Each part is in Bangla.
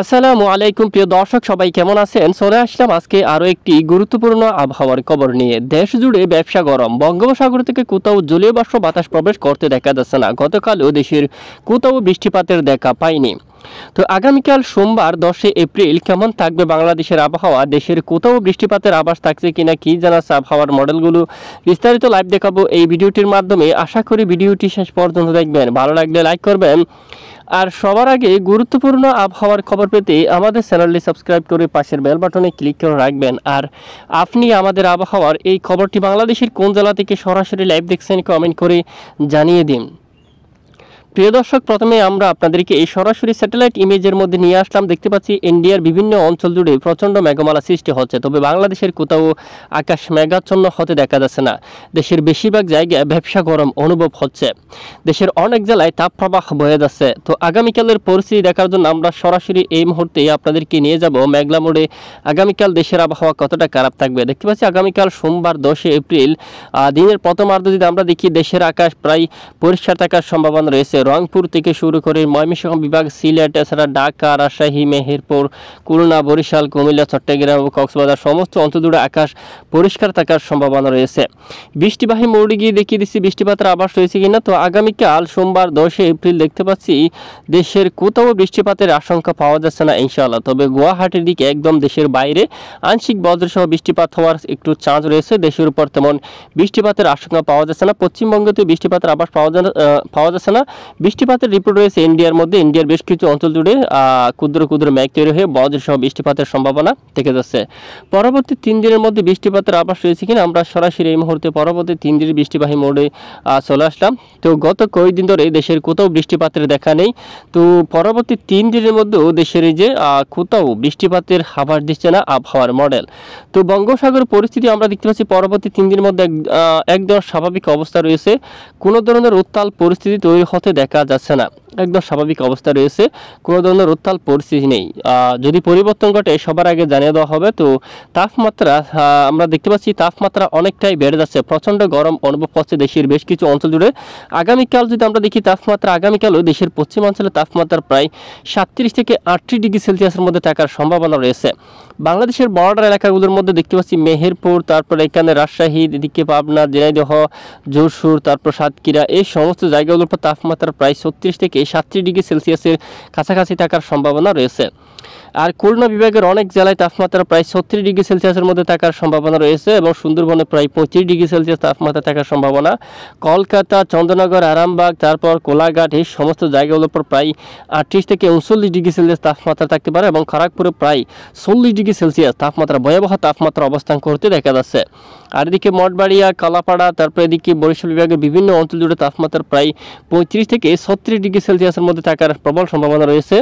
আসসালামু আলাইকুম প্রিয় দর্শক সবাই কেমন আছেন চলে আসলাম আজকে আরও একটি গুরুত্বপূর্ণ আবহাওয়ার খবর নিয়ে দেশ জুড়ে ব্যবসা গরম বঙ্গোপসাগর থেকে কোথাও জলীয় বাষ্প বাতাস প্রবেশ করতে দেখা যাচ্ছে না গতকালও দেশের কোথাও বৃষ্টিপাতের দেখা পায়নি তো আগামীকাল সোমবার দশে এপ্রিল কেমন থাকবে বাংলাদেশের আবহাওয়া দেশের কোথাও বৃষ্টিপাতের আভাস থাকছে কিনা কি জানাচ্ছে আবহাওয়ার মডেলগুলো বিস্তারিত লাইভ দেখাবো এই ভিডিওটির মাধ্যমে আশা করি ভিডিওটি শেষ পর্যন্ত দেখবেন ভালো লাগলে লাইক করবেন আর সবার আগে গুরুত্বপূর্ণ আবহাওয়ার খবর পেতে আমাদের চ্যানেলটি সাবস্ক্রাইব করে পাশের বেল বাটনে ক্লিক করে রাখবেন আর আপনি আমাদের আবহাওয়ার এই খবরটি বাংলাদেশের কোন জেলা থেকে সরাসরি লাইভ দেখছেন কমেন্ট করে জানিয়ে দিন প্রিয় দর্শক প্রথমে আমরা আপনাদেরকে এই সরাসরি স্যাটেলাইট ইমেজের মধ্যে নিয়ে আসলাম দেখতে পাচ্ছি ইন্ডিয়ার বিভিন্ন অঞ্চল জুড়ে প্রচণ্ড মেঘমালা সৃষ্টি হচ্ছে তবে বাংলাদেশের কোথাও আকাশ মেঘাচ্ছন্ন হতে দেখা যাচ্ছে না দেশের বেশিরভাগ জায়গায় ব্যবসা গরম অনুভব হচ্ছে দেশের অনেক জেলায় তাপপ্রবাহ বয়ে যাচ্ছে তো আগামীকালের পরিস্থিতি দেখার জন্য আমরা সরাসরি এই মুহূর্তে আপনাদেরকে নিয়ে যাব মেঘলা মোড়ে আগামীকাল দেশের আবহাওয়া কতটা খারাপ থাকবে দেখতে পাচ্ছি আগামীকাল সোমবার দশে এপ্রিল দিনের প্রথমার্ধ যদি আমরা দেখি দেশের আকাশ প্রায় পরিষ্কার থাকার সম্ভাবনা রয়েছে রংপুর থেকে শুরু করে ময়মনসিংহ বিভাগ সিলেট এছাড়া ঢাকা রাজশাহী মেহেরপুর খুলনা বরিশাল কুমিল্লা চট্টগ্রাম ও কক্সবাজার সমস্ত অন্তদূরে আকাশ পরিষ্কার থাকার সম্ভাবনা রয়েছে বৃষ্টিবাহী মৌড়ে গিয়ে দেখিয়ে দিচ্ছি বৃষ্টিপাতের আবাস রয়েছে কিনা তো আগামীকাল সোমবার দশই এপ্রিল দেখতে পাচ্ছি দেশের কোথাও বৃষ্টিপাতের আশঙ্কা পাওয়া যাচ্ছে না ইনশাআল্লাহ তবে গুয়াহাটির দিকে একদম দেশের বাইরে আংশিক বজ্রসহ বৃষ্টিপাত হওয়ার একটু চাঁদ রয়েছে দেশের উপর তেমন বৃষ্টিপাতের আশঙ্কা পাওয়া যাচ্ছে না পশ্চিমবঙ্গতে বৃষ্টিপাতের আবাস পাওয়া পাওয়া যাচ্ছে না বৃষ্টিপাতের রিপোর্ট রয়েছে ইন্ডিয়ার মধ্যে ইন্ডিয়ার বেশ কিছু অঞ্চল জুড়ে ক্ষুদ্র ক্ষুদ্র মেঘ তৈরি হয়ে বজ্রসহ বৃষ্টিপাতের সম্ভাবনা থেকে যাচ্ছে পরবর্তী তিন দিনের মধ্যে বৃষ্টিপাতের আভাস রয়েছে কিনা আমরা সরাসরি এই মুহূর্তে পরবর্তী তিন দিনের বৃষ্টিবাহী মোড়ে চলে আসলাম তো গত কয়েকদিন ধরে দেশের কোথাও বৃষ্টিপাতের দেখা নেই তো পরবর্তী তিন দিনের মধ্যেও দেশের যে কোথাও বৃষ্টিপাতের হাবাস দিচ্ছে না আবহাওয়ার মডেল তো বঙ্গোসাগর পরিস্থিতি আমরা দেখতে পাচ্ছি পরবর্তী তিন দিনের মধ্যে একদম স্বাভাবিক অবস্থা রয়েছে কোনো ধরনের উত্তাল পরিস্থিতি তৈরি হতে দেখা যাচ্ছে না একদম স্বাভাবিক অবস্থা রয়েছে কোনো ধরনের উত্তাল পরিস্থিতি নেই যদি পরিবর্তন ঘটে সবার আগে জানিয়ে দেওয়া হবে তো তাপমাত্রা আমরা দেখতে পাচ্ছি তাপমাত্রা অনেকটাই বেড়ে যাচ্ছে প্রচণ্ড গরম অনুভব করছে দেশের বেশ কিছু অঞ্চল জুড়ে আগামীকাল যদি আমরা দেখি তাপমাত্রা আগামীকালও দেশের পশ্চিমাঞ্চলে তাপমাত্রা প্রায় সাতত্রিশ থেকে আটত্রিশ ডিগ্রি সেলসিয়াসের মধ্যে থাকার সম্ভাবনা রয়েছে বাংলাদেশের বর্ডার এলাকাগুলোর মধ্যে দেখতে পাচ্ছি মেহেরপুর তারপর এখানে রাজশাহী এদিকে পাবনা জেনাইদহ জোরসুর তারপর সাতক্ষীরা এই সমস্ত জায়গাগুলোর তাপমাত্রা প্রায় ছত্রিশ থেকে এই সাতত্রিশ ডিগ্রি সেলসিয়াসের কাছাকাছি থাকার সম্ভাবনা রয়েছে আর খুলনা বিভাগের অনেক জেলায় তাপমাত্রা প্রায় ছত্রিশ ডিগ্রি সেলসিয়াসের মধ্যে থাকার সম্ভাবনা রয়েছে এবং সুন্দরবনে প্রায় পঁচিশ ডিগ্রি সেলসিয়াস তাপমাত্রা থাকার সম্ভাবনা কলকাতা চন্দ্রনগর আরামবাগ তারপর কোলাঘাট এই সমস্ত জায়গাগুলোর উপর প্রায় আটত্রিশ থেকে উনচল্লিশ ডিগ্রি সেলসিয়াস তাপমাত্রা থাকতে পারে এবং খড়গপুরে প্রায় চল্লিশ ডিগ্রি সেলসিয়াস তাপমাত্রা ভয়াবহ তাপমাত্রা অবস্থান করতে দেখা যাচ্ছে আর এদিকে মঠবাড়িয়া কালাপাড়া তারপরে এদিকে বরিশাল বিভাগের বিভিন্ন অঞ্চল জুড়ে তাপমাত্রা প্রায় পঁয়ত্রিশ থেকে ছত্রিশ ডিগ্রি সেলসিয়াসের মধ্যে থাকার প্রবল সম্ভাবনা রয়েছে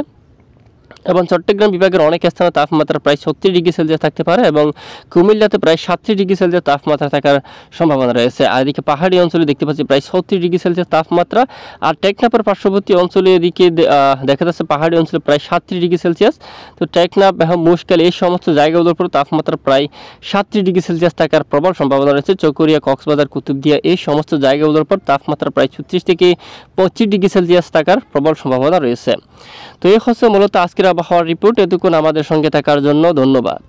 এবং চট্টগ্রাম বিভাগের অনেক স্থানে তাপমাত্রা প্রায় ছত্রিশ ডিগ্রি সেলসিয়াস থাকতে পারে এবং কুমিল্লাতে প্রায় সাতত্রিশ ডিগ্রি সেলসিয়াস তাপমাত্রা থাকার সম্ভাবনা রয়েছে আর এদিকে পাহাড়ি অঞ্চলে দেখতে পাচ্ছি প্রায় ছত্রিশ ডিগ্রি সেলসিয়াস তাপমাত্রা আর টেকনাপের পার্শ্ববর্তী অঞ্চলে এদিকে দেখা যাচ্ছে পাহাড়ি অঞ্চলে প্রায় সাতত্রিশ ডিগ্রি সেলসিয়াস তো টেকনাপ এবং হ্যাঁ, মুশকাল এই সমস্ত জায়গাগুলোর উপর তাপমাত্রা প্রায় সাতত্রিশ ডিগ্রি সেলসিয়াস থাকার প্রবল সম্ভাবনা রয়েছে চকরিয়া কক্সবাজার কুতুবদিয়া এই সমস্ত জায়গাগুলোর উপর তাপমাত্রা প্রায় ছত্রিশ থেকে পঁচিশ ডিগ্রি সেলসিয়াস থাকার প্রবল সম্ভাবনা রয়েছে তো এই হচ্ছে মূলত আজকের আবহাওয়ার রিপোর্ট এতক্ষণ আমাদের সঙ্গে থাকার জন্য ধন্যবাদ